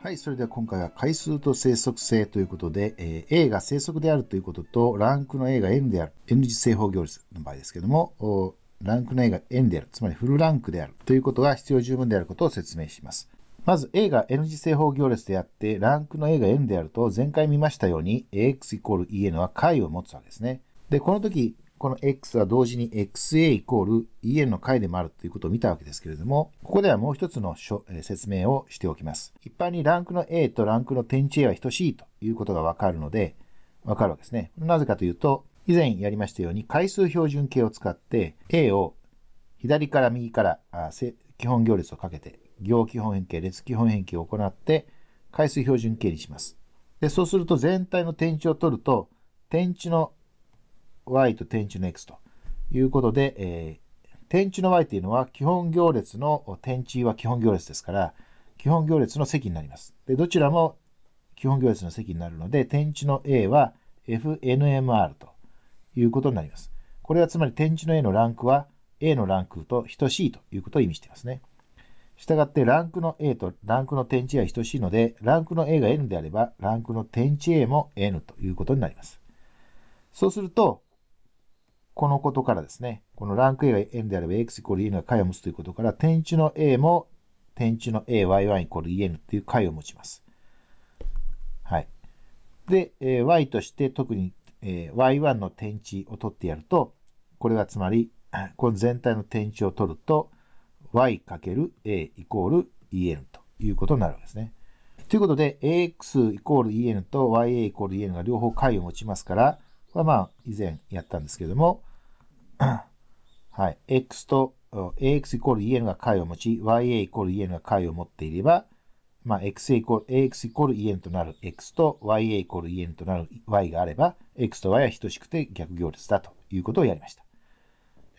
はい、それでは今回は回数と生息性ということで、えー、A が生息であるということと、ランクの A が N である、N 次正方行列の場合ですけども、ランクの A が N である、つまりフルランクであるということが必要十分であることを説明します。まず A が N 次正方行列であって、ランクの A が N であると、前回見ましたように、AX イコール EN は解を持つわけですね。で、この時、この x は同時に xa イコール en の解でもあるということを見たわけですけれども、ここではもう一つの説明をしておきます。一般にランクの a とランクの点値 a は等しいということがわかるので、わかるわけですね。なぜかというと、以前やりましたように回数標準形を使って a を左から右から基本行列をかけて、行基本変形、列基本変形を行って、回数標準形にします。で、そうすると全体の点値を取ると、点値の y と点値の x ということで、えー、点値の y というのは基本行列の点値は基本行列ですから、基本行列の積になります。でどちらも基本行列の積になるので、点値の a は fnmr ということになります。これはつまり点値の a のランクは a のランクと等しいということを意味していますね。したがって、ランクの A とランクの点値は等しいので、ランクの A が N であれば、ランクの点値 A も N ということになります。そうすると、このことからですね、このランク A が n であれば x イコール en が解を持つということから、点中の A も点中の AY1 イコール EN っていう解を持ちます。はい。で、え Y として特に、え Y1 の点値を取ってやると、これはつまり、この全体の点値を取ると、Y×A イコール EN ということになるわけですね。ということで、AX イコール EN と YA イコール EN が両方解を持ちますから、これはまあ以前やったんですけれども、はい、x と ax イコール en が解を持ち、ya イコール en が解を持っていれば、まあ、x イコール ax イコール en となる x と ya イコール en となる y があれば、x と y は等しくて逆行列だということをやりました。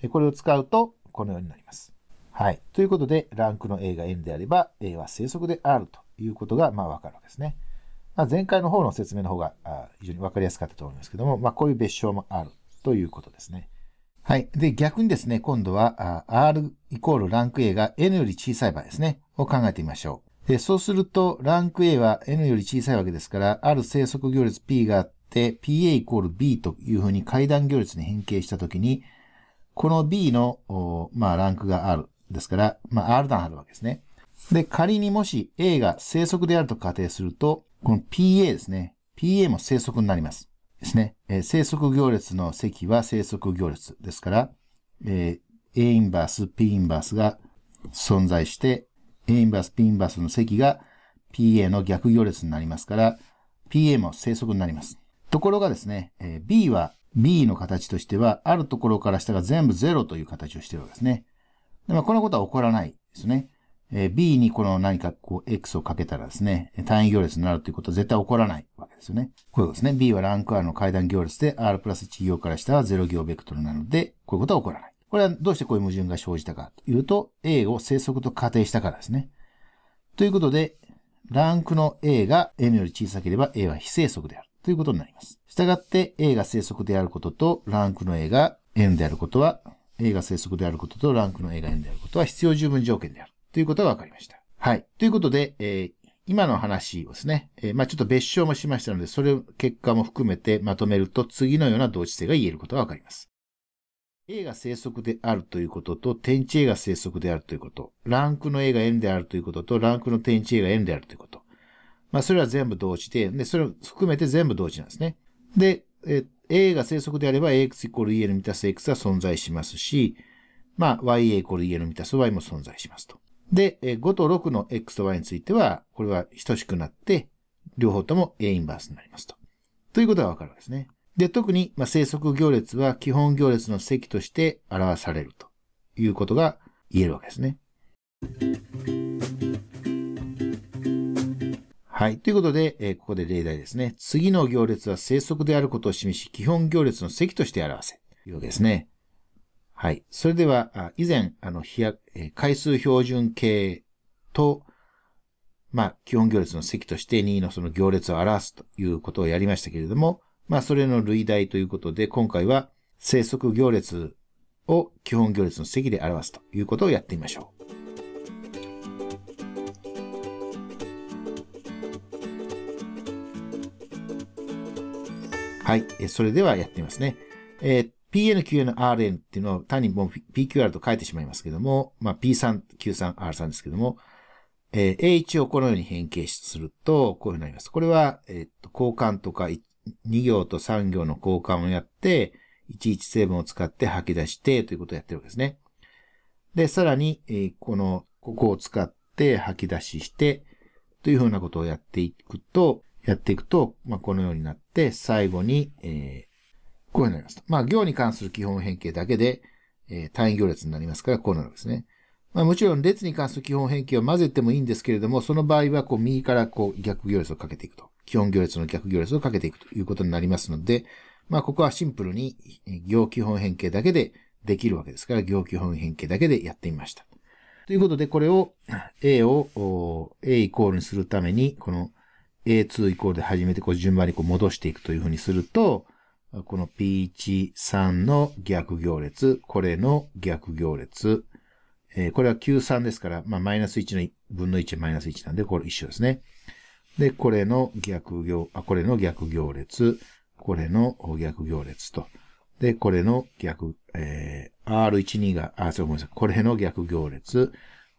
これを使うと、このようになります。はい。ということで、ランクの A が n であれば、A は正則であるということが、まあ、わかるわけですね。まあ、前回の方の説明の方が非常にわかりやすかったと思いますけども、まあ、こういう別称もあるということですね。はい。で、逆にですね、今度は、R イコールランク A が N より小さい場合ですね、を考えてみましょう。で、そうすると、ランク A は N より小さいわけですから、ある生息行列 P があって、PA イコール B というふうに階段行列に変形したときに、この B の、まあ、ランクが R ですから、まあ、R 段あるわけですね。で、仮にもし A が生息であると仮定すると、この PA ですね。PA も生息になります。ですね。えー、生息行列の積は生息行列ですから、えー、A インバース、P インバースが存在して、A インバース、P インバースの積が PA の逆行列になりますから、PA も生息になります。ところがですね、えー、B は B の形としては、あるところから下が全部0という形をしているわけですね。でまあ、このことは起こらないですね。えー、B にこの何かこう X をかけたらですね、単位行列になるということは絶対起こらないわですよね。こういうことですね。B はランク R の階段行列で R プラス1行から下は0行ベクトルなので、こういうことは起こらない。これはどうしてこういう矛盾が生じたかというと、A を正則と仮定したからですね。ということで、ランクの A が N より小さければ A は非正則であるということになります。したがって A が正則であることと、ランクの A が N であることは、A が正則であることと、ランクの A が N であることは必要十分条件であるということが分かりました。はい。ということで、えー、今の話をですね、えー、まあちょっと別称もしましたので、それを結果も含めてまとめると次のような同時性が言えることがわかります。A が生息であるということと、点値 A が生息であるということ、ランクの A が N であるということと、ランクの点値 A が N であるということ。まあそれは全部同時で、で、それを含めて全部同時なんですね。で、A が生息であれば AX イコール EL 満たす X は存在しますし、まあ YA イコール EL 満たす Y も存在しますと。で、5と6の x と y については、これは等しくなって、両方とも A インバースになりますと。ということがわかるわけですね。で、特に、まあ、生息行列は基本行列の積として表されるということが言えるわけですね。はい。ということで、えー、ここで例題ですね。次の行列は生息であることを示し、基本行列の積として表せ。というわけですね。はい。それでは、以前、あの、飛回数標準形と、まあ、基本行列の積として2のその行列を表すということをやりましたけれども、まあ、それの類題ということで、今回は生息行列を基本行列の積で表すということをやってみましょう。はい。それではやってみますね。えー、っ PNQNRN っていうのは単にもう PQR と書いてしまいますけども、まあ、P3、Q3、R3 ですけども、えー、H をこのように変形すると、こういうふうになります。これは、えー、っと、交換とか、2行と3行の交換をやって、11成分を使って吐き出してということをやってるわけですね。で、さらに、えー、この、ここを使って吐き出しして、というふうなことをやっていくと、やっていくと、まあ、このようになって、最後に、えこうになります。まあ、行に関する基本変形だけで、えー、単位行列になりますから、こうなるわけですね。まあ、もちろん列に関する基本変形を混ぜてもいいんですけれども、その場合は、こう、右からこう、逆行列をかけていくと。基本行列の逆行列をかけていくということになりますので、まあ、ここはシンプルに、行基本変形だけでできるわけですから、行基本変形だけでやってみました。ということで、これを、A を A イコールにするために、この A2 イコールで始めて、こう順番にこう戻していくというふうにすると、この P13 の逆行列、これの逆行列、えー、これは Q3 ですから、まあ、マイナス1の分の1マイナス1なんで、これ一緒ですね。で、これの逆行、あ、これの逆行列、これの逆行列と。で、これの逆、えー、R12 が、あ、そう、ごめんなさい。これの逆行列、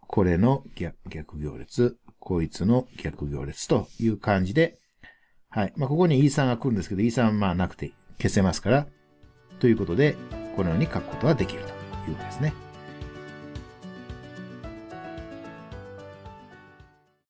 これの逆逆行列、こいつの逆行列という感じで、はい。まあ、ここに E3 が来るんですけど、E3 はまあなくて消せますから、ということで、このように書くことができるというわけですね。